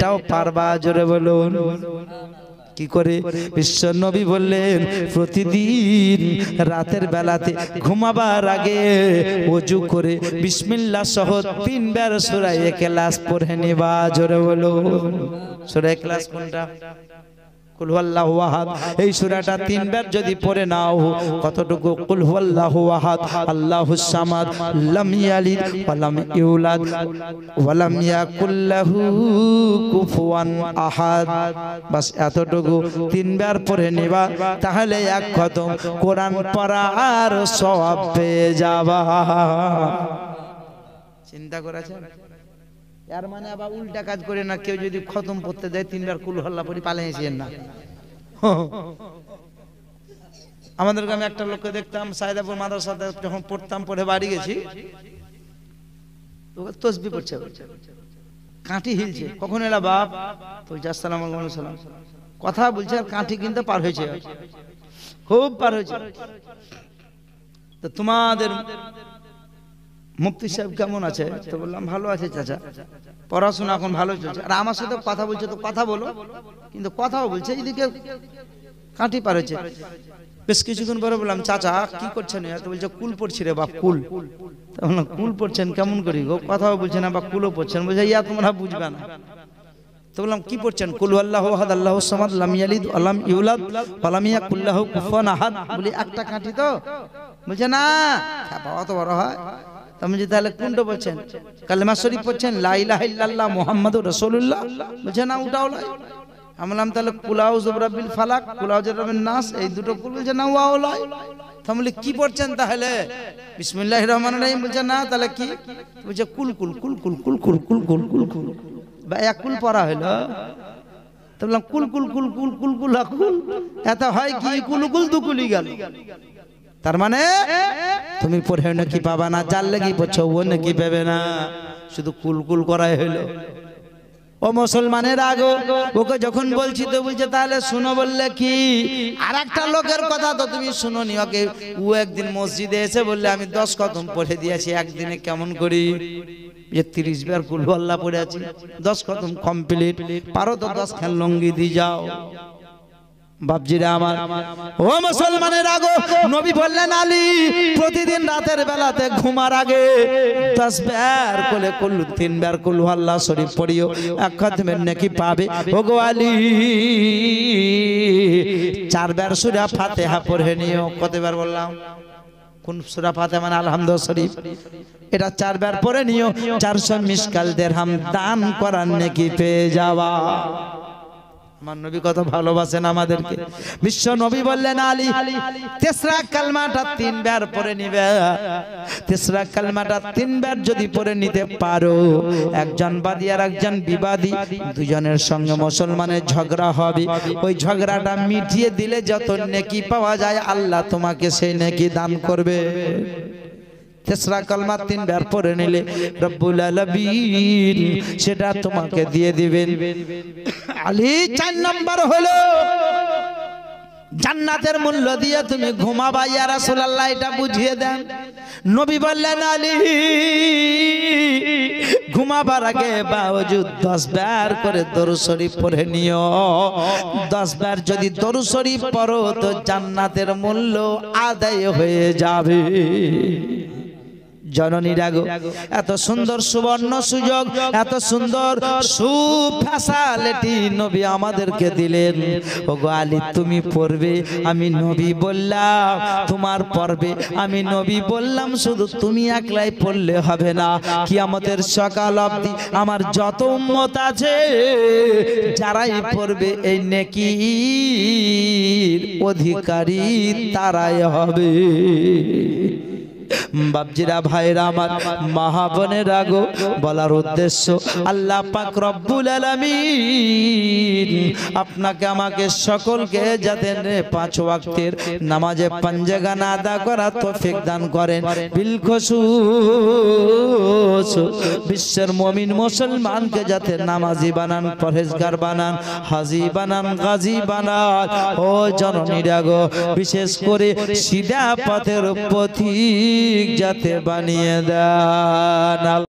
এটাও পারবা জোরে বলুন কি করে বিশ্ব নবী বললেন প্রতিদিন রাতের বেলাতে ঘুমাবার আগে ওযু করে বিসমিল্লাহ সহ তিনবার সোরাই ক্লাস পড়ে নেবা জোরে বলো সোরাই ক্লাস কোনটা এই তিনবার যদি পড়ে নাও কতটুকু কুলহুয়াল্লাহু আহাদ সামাদ এতটুকু তিনবার তাহলে এক খতম কোরআন পড়ার আর পেয়ে যাবা চিন্তা করেছে এর মানে আবার উল্টা কাজ করে না কেউ যদি খতম করতে দেয় তিনবার কুল হল্লা পরি পালিয়েছেন না আমাদের গ্রামে একটা লোককে দেখতাম সাইদাপুর মাদ্রাসাতে যখন পড়তাম পড়ে বাড়ি গেছি তসবি পড়ছে কাঁটি হিলছে কখন এলা বাপ বলছে আসসালাম সালাম কথা বলছে আর কাঁটি কিন্তু পার হয়েছে খুব পার হয়েছে তো তোমাদের মুফতি সাহেব কেমন আছে তো বললাম ভালো আছে চাচা পড়াশোনা এখন ভালো চলছে আর আমার সাথে কথা বলছে তো কথা বলো কিন্তু কথাও বলছে এদিকে কাঁটি পারেছে বেশ কিছুক্ষণ পরে বললাম চাচা কি করছেন তো বলছে কুল পড়ছি রে বা কুল বললাম কুল পড়ছেন কেমন করি গো কথাও বলছেন বা কুলও পড়ছেন বলছে ইয়া তোমরা বুঝবে না তো বললাম কি পড়ছেন কুল আল্লাহ আহাদ আল্লাহ সামাদ লাম ইয়ালিদ আলাম ইউলাদ আলাম কুল্লাহ কুফান আহাদ বলি একটা কাঁটি তো বলছে না বাবা তো বড় হয় তুমি যে তাহলে বলছেন শরীফ মোহাম্মদ বলছে না লাই আমি বললাম তাহলে এই দুটো বলছে না ওয়াও লাই কি পড়ছেন তাহলে বিসমিল্লাহ রহমান রাহিম না তাহলে কি বলছে কুল কুল কুল কুল কুল কুল কুল কুল কুল কুল এক কুল পড়া হলো তো বললাম কুল কুল কুল কুল কুল কুল কুল এত হয় কি কুল কুল দুকুলি গেল তার মানে তুমি পড়ে নাকি পাবা না জানলে কি পড়ছো ও নাকি পাবে না শুধু কুল কুল করাই হইলো ও মুসলমানের আগে ওকে যখন বলছি তো বলছে তাহলে শুনো বললে কি আর একটা লোকের কথা তো তুমি শুনো নি ওকে ও একদিন মসজিদে এসে বললে আমি দশ কদম পড়ে দিয়েছি একদিনে কেমন করি যে তিরিশ বার কুলু আল্লাহ পড়ে আছি দশ কদম কমপ্লিট পারো তো দশ খান লঙ্গি দিয়ে যাও বাপজিরা আমার ও মুসলমানের আগো নবী বললেন আলী প্রতিদিন রাতের বেলাতে ঘুমার আগে দশ বের কোলে কুল্লু তিনবার বের কুল্লু আল্লাহ শরীফ পড়িও এক খতমের নাকি পাবে ও গো আলী চার বের সুরা পড়ে নিও কতবার বললাম কোন সুরা ফাতে মানে আলহামদ শরীফ এটা চারবার পরে নিও চারশো মিসকাল দেড় হাম দান করার নেকি পেয়ে যাওয়া আমার নবী কত ভালোবাসেন আমাদেরকে বিশ্ব নবী বললেন আলী তেসরা কালমাটা তিনবার পরে নিবে তেসরা কালমাটা তিনবার যদি পরে নিতে পারো একজন বাদী আর একজন বিবাদী দুজনের সঙ্গে মুসলমানের ঝগড়া হবে ওই ঝগড়াটা মিটিয়ে দিলে যত নেকি পাওয়া যায় আল্লাহ তোমাকে সেই নেকি দান করবে তেসরা কালমা তিনবার পরে নিলে রব্বুল আলামিন সেটা তোমাকে দিয়ে দিবেন আলী চার নাম্বার হলো জান্নাতের মূল্য দিয়ে তুমি ঘুমাবা ইয়া রাসূলুল্লাহ এটা বুঝিয়ে দেন নবী বললেন আলী ঘুমাবার আগে বাওজুদ দশ বার করে দরুদ শরীফ পড়ে নিও দশ বার যদি দরুদ শরীফ পড়ো তো জান্নাতের মূল্য আদায় হয়ে যাবে জননী রাগ এত সুন্দর সুবর্ণ সুযোগ এত সুন্দর সুফ্যাসালিটি নবী আমাদেরকে দিলেন ও গালি তুমি পড়বে আমি নবী বললাম তোমার পড়বে আমি নবী বললাম শুধু তুমি একলাই পড়লে হবে না কি আমাদের সকাল অবধি আমার যত উন্মত আছে যারাই পড়বে এই নেকি অধিকারী তারাই হবে বাবজিরা ভাইরা আমার মহা বোনেরা বলার উদ্দেশ্য আল্লাহ পাক রব্বুল আলামিন আপনাকে আমাকে সকলকে যাতে পাঁচ ওয়াক্তের নামাজে পাঞ্জাগান আদা করা তৌফিক দান করেন বিলখসুস বিশ্বের মমিন মুসলমানকে যাতে নামাজি বানান পরহেজগার বানান হাজি বানান গাজী বানান ও জননীরা গো বিশেষ করে সিধা পথের পথী ঠিক যাতে বানিয়ে দেন